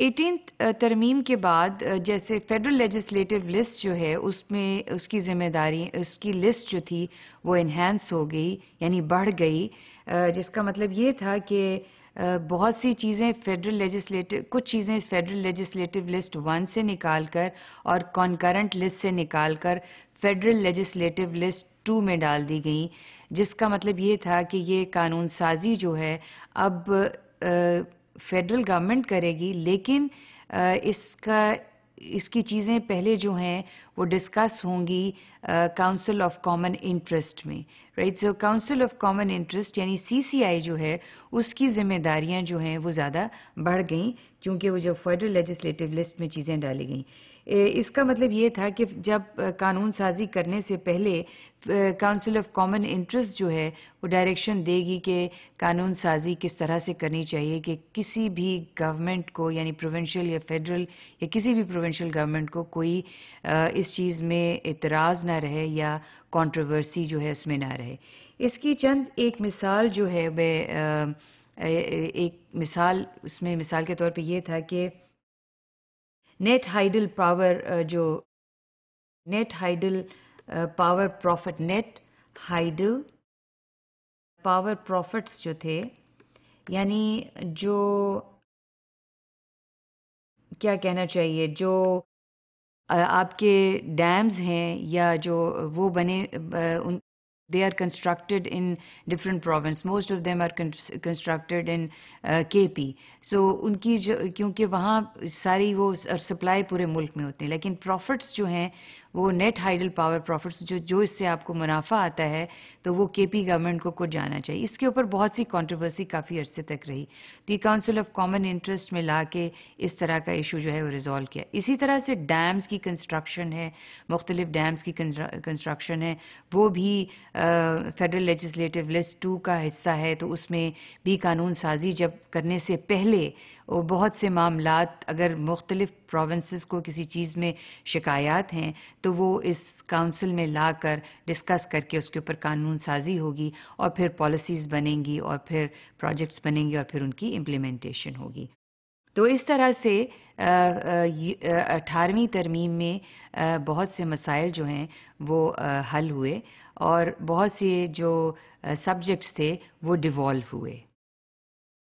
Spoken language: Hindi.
एटीन तरमीम uh, के बाद uh, जैसे फेडरल लेजिस्लेटिव लिस्ट जो है उसमें उसकी जिम्मेदारी उसकी लिस्ट जो थी वो इन्हेंस हो गई यानी बढ़ गई uh, जिसका मतलब ये था कि बहुत सी चीज़ें फेडरल लेजिस्लेटिव कुछ चीज़ें फेडरल लेजिस्लेटिव लिस्ट वन से निकाल कर और कॉन्करेंट लिस्ट से निकाल कर फेडरल लेजिस्लेटिव लिस्ट टू में डाल दी गई जिसका मतलब ये था कि ये कानून साजी जो है अब आ, फेडरल गवर्नमेंट करेगी लेकिन इसका इसकी चीज़ें पहले जो हैं वो डिस्कस होंगी काउंसिल ऑफ कॉमन इंटरेस्ट में right so council of common interest यानी सीसीआई जो है उसकी जिम्मेदारियां जो हैं वो ज़्यादा बढ़ गई क्योंकि वो जब फेडरल लेजिस्लेटिव लिस्ट में चीज़ें डाली गई इसका मतलब ये था कि जब uh, कानून साजी करने से पहले काउंसिल ऑफ कॉमन इंटरेस्ट जो है वो डायरेक्शन देगी कि कानून साजी किस तरह से करनी चाहिए कि किसी भी गवर्नमेंट को यानी प्रोविंशियल या फेडरल या किसी भी प्रोविंशियल गवर्नमेंट को कोई uh, इस इस चीज़ में इतराज़ ना रहे या कंट्रोवर्सी जो है उसमें ना रहे इसकी चंद एक मिसाल जो है वह एक मिसाल उसमें मिसाल के तौर पे यह था कि नेट हाइडल पावर जो net hydel power profit net hydel power profits जो थे यानी जो क्या कहना चाहिए जो आपके डैम्स हैं या जो वो बने उन they are constructed in different province most of them are constructed in K P सो उनकी जो क्योंकि वहाँ सारी वो सप्लाई पूरे मुल्क में होते हैं लेकिन प्रॉफिट्स जो हैं वो नेट हाइडल पावर प्रॉफिट्स जो जो इससे आपको मुनाफा आता है तो वो केपी गवर्नमेंट को कुछ जाना चाहिए इसके ऊपर बहुत सी कंट्रोवर्सी काफ़ी अरसे तक रही तो ये काउंसिल ऑफ कॉमन इंटरेस्ट में ला के इस तरह का इशू जो है वो रिजॉल्व किया इसी तरह से डैम्स की कंस्ट्रक्शन है मुख्तलिफ डैम्स की कंस्ट्रक्शन है वो भी फेडरल लेजिस्लेटिव लिस्ट टू का हिस्सा है तो उसमें भी कानून साजी जब करने से पहले बहुत से मामला अगर मुख्तलिफ प्रोविंसेस को किसी चीज़ में शिकायत हैं तो वो इस काउंसिल में ला कर डिस्कस करके उसके ऊपर कानून साजी होगी और फिर पॉलिसीज़ बनेंगी और फिर प्रोजेक्ट्स बनेंगे और फिर उनकी इम्प्लीमेंटेशन होगी तो इस तरह से अठारहवीं तरमीम में बहुत से मसाइल जो हैं वो हल हुए और बहुत से जो सब्जेक्ट्स थे वो डिवॉल्व हुए